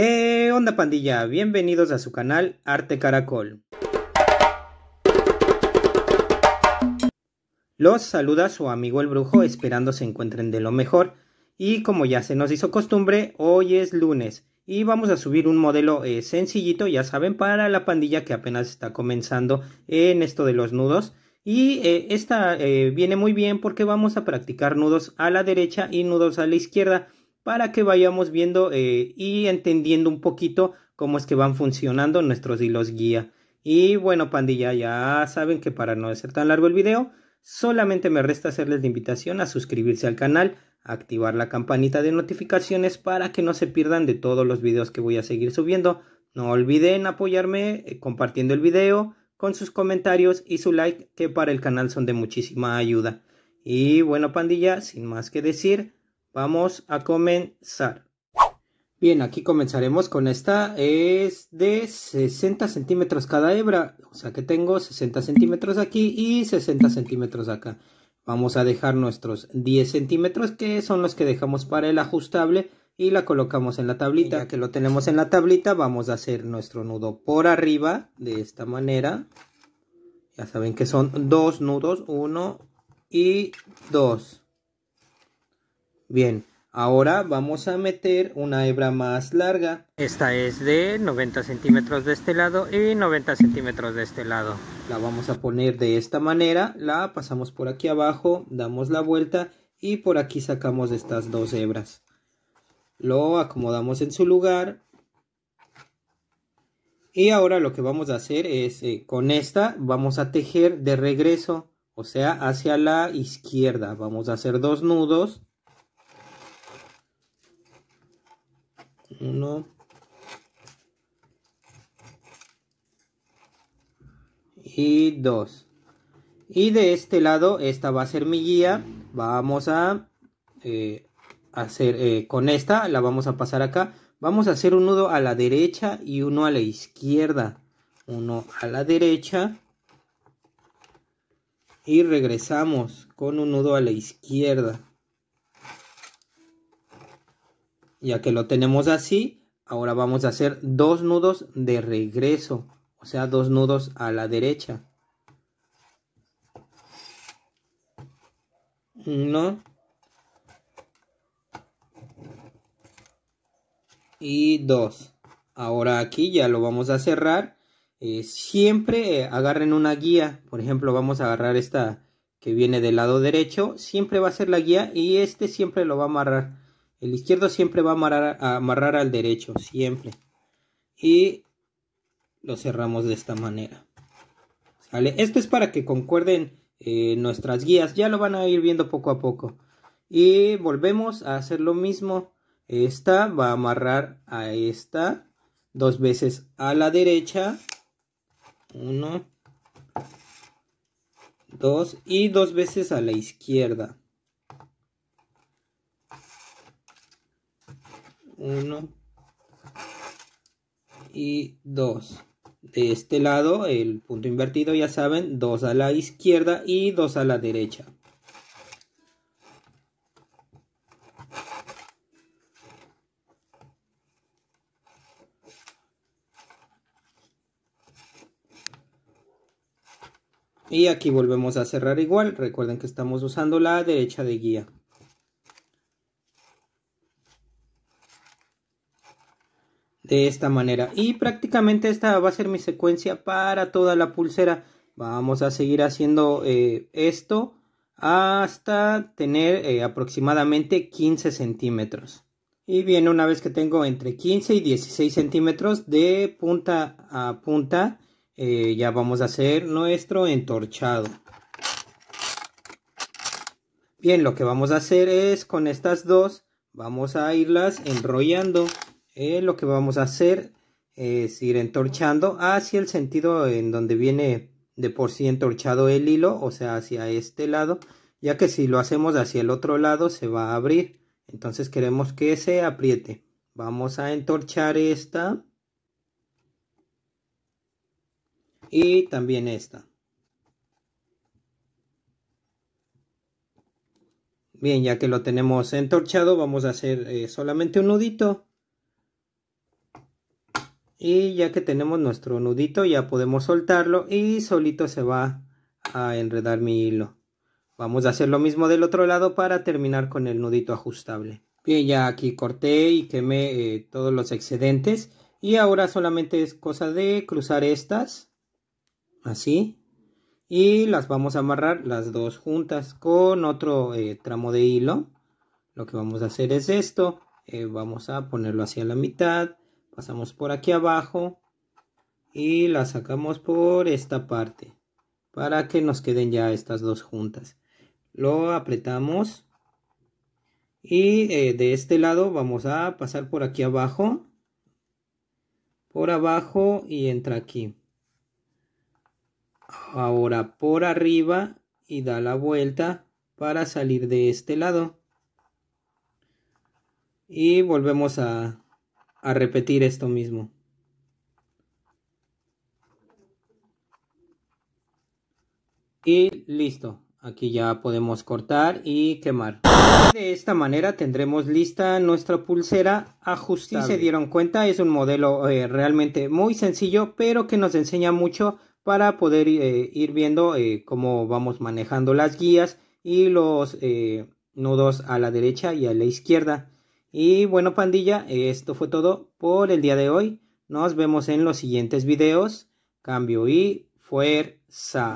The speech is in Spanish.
¿Qué onda pandilla? Bienvenidos a su canal Arte Caracol. Los saluda su amigo el brujo esperando se encuentren de lo mejor y como ya se nos hizo costumbre, hoy es lunes y vamos a subir un modelo eh, sencillito, ya saben, para la pandilla que apenas está comenzando en esto de los nudos. Y eh, esta eh, viene muy bien porque vamos a practicar nudos a la derecha y nudos a la izquierda para que vayamos viendo eh, y entendiendo un poquito cómo es que van funcionando nuestros hilos guía. Y bueno, pandilla, ya saben que para no ser tan largo el video, solamente me resta hacerles la invitación a suscribirse al canal, activar la campanita de notificaciones para que no se pierdan de todos los videos que voy a seguir subiendo. No olviden apoyarme eh, compartiendo el video con sus comentarios y su like que para el canal son de muchísima ayuda. Y bueno, pandilla, sin más que decir, Vamos a comenzar. Bien, aquí comenzaremos con esta. Es de 60 centímetros cada hebra. O sea que tengo 60 centímetros aquí y 60 centímetros acá. Vamos a dejar nuestros 10 centímetros que son los que dejamos para el ajustable y la colocamos en la tablita. Ya que lo tenemos en la tablita vamos a hacer nuestro nudo por arriba de esta manera. Ya saben que son dos nudos, uno y dos. Bien, ahora vamos a meter una hebra más larga. Esta es de 90 centímetros de este lado y 90 centímetros de este lado. La vamos a poner de esta manera, la pasamos por aquí abajo, damos la vuelta y por aquí sacamos estas dos hebras. Lo acomodamos en su lugar. Y ahora lo que vamos a hacer es, eh, con esta vamos a tejer de regreso, o sea, hacia la izquierda. Vamos a hacer dos nudos uno y dos y de este lado esta va a ser mi guía vamos a eh, hacer eh, con esta la vamos a pasar acá vamos a hacer un nudo a la derecha y uno a la izquierda uno a la derecha y regresamos con un nudo a la izquierda ya que lo tenemos así ahora vamos a hacer dos nudos de regreso o sea dos nudos a la derecha uno y dos ahora aquí ya lo vamos a cerrar eh, siempre eh, agarren una guía por ejemplo vamos a agarrar esta que viene del lado derecho siempre va a ser la guía y este siempre lo va a amarrar el izquierdo siempre va a amarrar, al derecho, siempre. Y lo cerramos de esta manera. Esto es para que concuerden eh, nuestras guías. Ya lo van a ir viendo poco a poco. Y volvemos a hacer lo mismo. Esta va a amarrar a esta dos veces a la derecha. Uno, dos y dos veces a la izquierda. 1 y 2. De este lado, el punto invertido, ya saben, 2 a la izquierda y 2 a la derecha. Y aquí volvemos a cerrar igual. Recuerden que estamos usando la derecha de guía. de esta manera y prácticamente esta va a ser mi secuencia para toda la pulsera vamos a seguir haciendo eh, esto hasta tener eh, aproximadamente 15 centímetros y bien una vez que tengo entre 15 y 16 centímetros de punta a punta eh, ya vamos a hacer nuestro entorchado bien lo que vamos a hacer es con estas dos vamos a irlas enrollando eh, lo que vamos a hacer es ir entorchando hacia el sentido en donde viene de por sí entorchado el hilo, o sea, hacia este lado, ya que si lo hacemos hacia el otro lado se va a abrir, entonces queremos que se apriete. Vamos a entorchar esta y también esta. Bien, ya que lo tenemos entorchado, vamos a hacer eh, solamente un nudito y ya que tenemos nuestro nudito ya podemos soltarlo y solito se va a enredar mi hilo vamos a hacer lo mismo del otro lado para terminar con el nudito ajustable bien ya aquí corté y quemé eh, todos los excedentes y ahora solamente es cosa de cruzar estas así y las vamos a amarrar las dos juntas con otro eh, tramo de hilo lo que vamos a hacer es esto eh, vamos a ponerlo hacia la mitad pasamos por aquí abajo y la sacamos por esta parte para que nos queden ya estas dos juntas lo apretamos y eh, de este lado vamos a pasar por aquí abajo por abajo y entra aquí ahora por arriba y da la vuelta para salir de este lado y volvemos a a repetir esto mismo. Y listo. Aquí ya podemos cortar y quemar. De esta manera tendremos lista nuestra pulsera ajustable. se dieron cuenta es un modelo eh, realmente muy sencillo pero que nos enseña mucho para poder eh, ir viendo eh, cómo vamos manejando las guías y los nudos a la derecha y a la izquierda. Y bueno pandilla, esto fue todo por el día de hoy. Nos vemos en los siguientes videos. Cambio y fuerza.